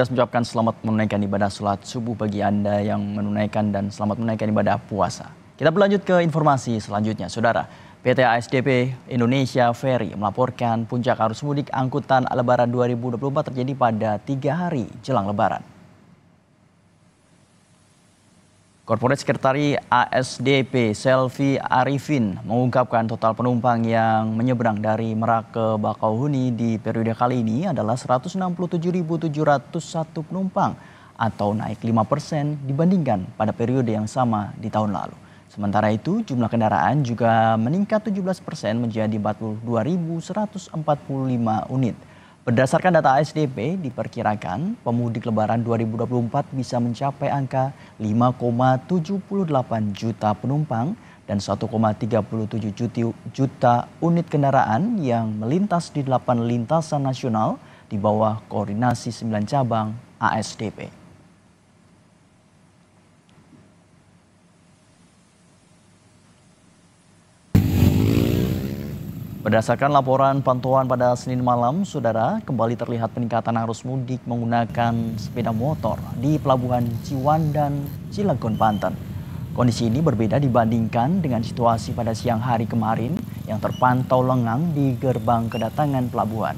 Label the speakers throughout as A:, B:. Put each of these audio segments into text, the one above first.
A: Kita mengucapkan selamat menunaikan ibadah sholat subuh bagi Anda yang menunaikan dan selamat menunaikan ibadah puasa. Kita berlanjut ke informasi selanjutnya, Saudara. PT ASDP Indonesia Ferry melaporkan puncak arus mudik angkutan lebaran 2024 terjadi pada tiga hari jelang lebaran. Korporat Sekretari ASDP Selvi Arifin mengungkapkan total penumpang yang menyeberang dari Merak ke Bakauheni di periode kali ini adalah 167.701 penumpang atau naik 5% dibandingkan pada periode yang sama di tahun lalu. Sementara itu jumlah kendaraan juga meningkat 17% menjadi 42.145 unit. Berdasarkan data ASDP, diperkirakan pemudik lebaran 2024 bisa mencapai angka 5,78 juta penumpang dan 1,37 juta unit kendaraan yang melintas di 8 lintasan nasional di bawah koordinasi 9 cabang ASDP. Berdasarkan laporan pantauan pada Senin malam, saudara, kembali terlihat peningkatan arus mudik menggunakan sepeda motor di pelabuhan dan Cilegon, Banten. Kondisi ini berbeda dibandingkan dengan situasi pada siang hari kemarin yang terpantau lengang di gerbang kedatangan pelabuhan.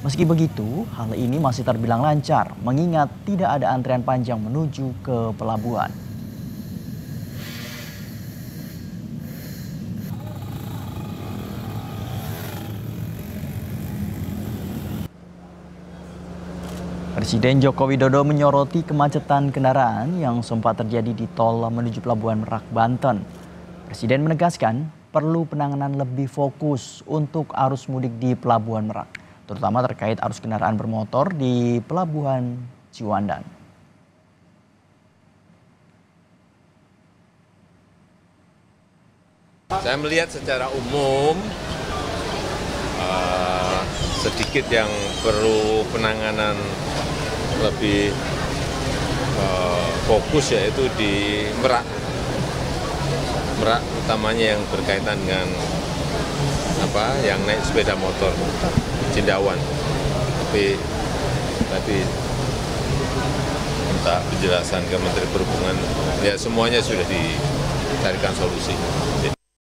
A: Meski begitu, hal ini masih terbilang lancar mengingat tidak ada antrean panjang menuju ke pelabuhan. Presiden Joko Widodo menyoroti kemacetan kendaraan yang sempat terjadi di tol menuju Pelabuhan Merak, Banten. Presiden menegaskan perlu penanganan lebih fokus untuk arus mudik di Pelabuhan Merak, terutama terkait arus kendaraan bermotor di Pelabuhan Ciwandan. Saya melihat secara umum
B: uh, sedikit yang perlu penanganan lebih eh, fokus yaitu di merak merak utamanya yang berkaitan dengan apa yang naik sepeda motor Cindawan tapi tadi minta penjelasan ke Menteri Perhubungan ya semuanya sudah dicarikan solusi